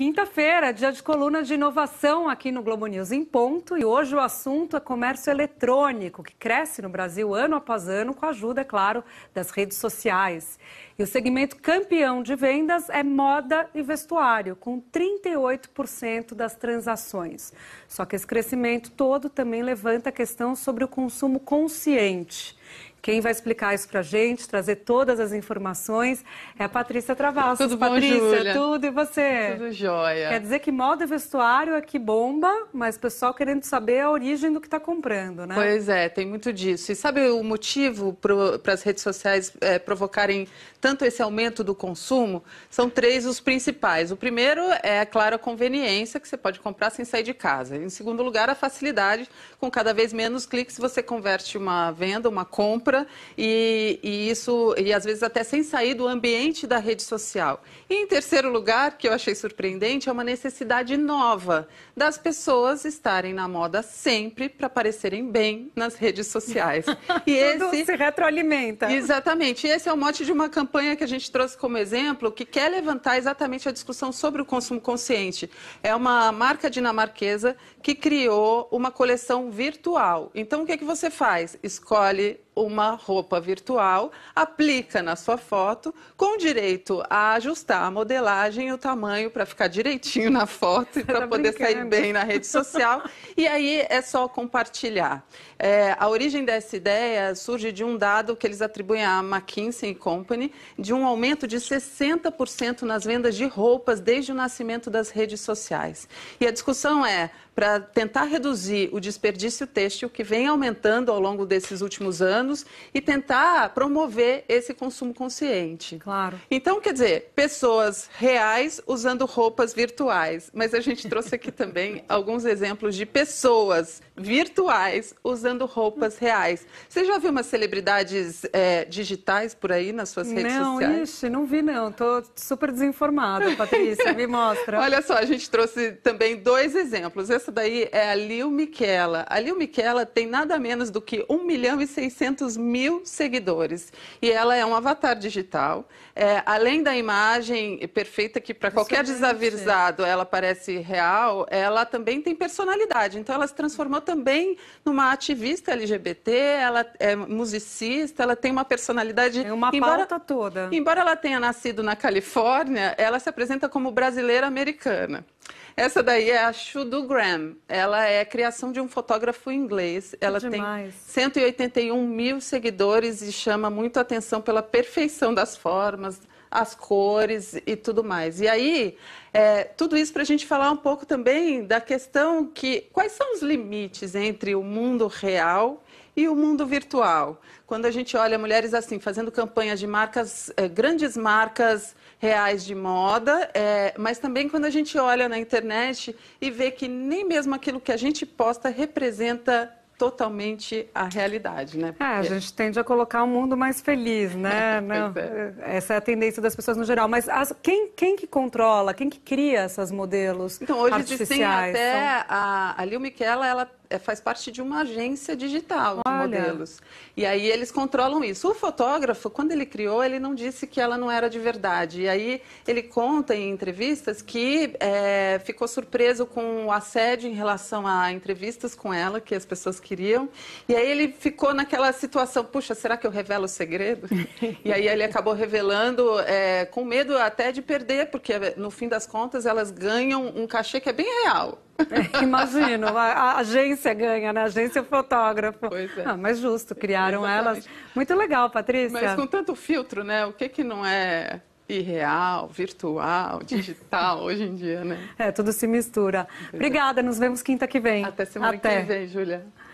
Quinta-feira, dia de coluna de inovação aqui no Globo News em ponto. E hoje o assunto é comércio eletrônico, que cresce no Brasil ano após ano, com a ajuda, é claro, das redes sociais. E o segmento campeão de vendas é moda e vestuário, com 38% das transações. Só que esse crescimento todo também levanta a questão sobre o consumo consciente. Quem vai explicar isso para a gente, trazer todas as informações, é a Patrícia Travassos. Tudo bom, Patrícia, tudo e você? Tudo jóia. Quer dizer que moda e vestuário aqui é bomba, mas o pessoal querendo saber a origem do que está comprando, né? Pois é, tem muito disso. E sabe o motivo para as redes sociais é, provocarem tanto esse aumento do consumo? São três os principais. O primeiro é, claro, a conveniência, que você pode comprar sem sair de casa. Em segundo lugar, a facilidade, com cada vez menos cliques, você converte uma venda, uma compra compra e, e isso, e às vezes até sem sair do ambiente da rede social. E em terceiro lugar, que eu achei surpreendente, é uma necessidade nova das pessoas estarem na moda sempre para parecerem bem nas redes sociais. E Tudo esse se retroalimenta. Exatamente. E esse é o mote de uma campanha que a gente trouxe como exemplo, que quer levantar exatamente a discussão sobre o consumo consciente. É uma marca dinamarquesa que criou uma coleção virtual. Então, o que é que você faz? Escolhe uma roupa virtual, aplica na sua foto, com direito a ajustar a modelagem e o tamanho para ficar direitinho na foto e para tá poder brincando. sair bem na rede social. e aí é só compartilhar. É, a origem dessa ideia surge de um dado que eles atribuem à McKinsey Company, de um aumento de 60% nas vendas de roupas desde o nascimento das redes sociais. E a discussão é para tentar reduzir o desperdício têxtil que vem aumentando ao longo desses últimos anos anos e tentar promover esse consumo consciente. Claro. Então, quer dizer, pessoas reais usando roupas virtuais. Mas a gente trouxe aqui também alguns exemplos de pessoas virtuais usando roupas reais. Você já viu umas celebridades é, digitais por aí nas suas redes não, sociais? Não, ixi, não vi não. Estou super desinformada, Patrícia. me mostra. Olha só, a gente trouxe também dois exemplos. Essa daí é a Lil Miquela. A Lil Miquela tem nada menos do que 1 milhão e 600 mil seguidores. E ela é um avatar digital. É, além da imagem perfeita que para qualquer desavisado ela parece real, ela também tem personalidade. Então ela se transformou também numa ativista LGBT, ela é musicista, ela tem uma personalidade... uma embora, toda. Embora ela tenha nascido na Califórnia, ela se apresenta como brasileira americana. Essa daí é a Shudu Graham. Ela é criação de um fotógrafo inglês. Ela é tem 181 mil seguidores e chama muito atenção pela perfeição das formas, as cores e tudo mais. E aí, é, tudo isso para a gente falar um pouco também da questão que quais são os limites entre o mundo real e o mundo virtual? Quando a gente olha mulheres assim, fazendo campanhas de marcas, eh, grandes marcas reais de moda, eh, mas também quando a gente olha na internet e vê que nem mesmo aquilo que a gente posta representa totalmente a realidade, né? É, Porque... a gente tende a colocar o um mundo mais feliz, né? É, Não, é. Eh, essa é a tendência das pessoas no geral. Mas as, quem, quem que controla, quem que cria esses modelos Então, hoje artificiais? existem até... Então... A, a Lil Michela, ela é, faz parte de uma agência digital Olha. de modelos. E aí eles controlam isso. O fotógrafo, quando ele criou, ele não disse que ela não era de verdade. E aí ele conta em entrevistas que é, ficou surpreso com o assédio em relação a entrevistas com ela, que as pessoas queriam. E aí ele ficou naquela situação, puxa, será que eu revelo o segredo? e aí ele acabou revelando é, com medo até de perder, porque no fim das contas elas ganham um cachê que é bem real. É, imagino, a, a, agência ganha, né? A agência fotógrafo. Pois é. Ah, mas justo, criaram elas. Muito legal, Patrícia. Mas com tanto filtro, né? O que que não é irreal, virtual, digital hoje em dia, né? É, tudo se mistura. É. Obrigada, nos vemos quinta que vem. Até semana Até. que vem, Júlia.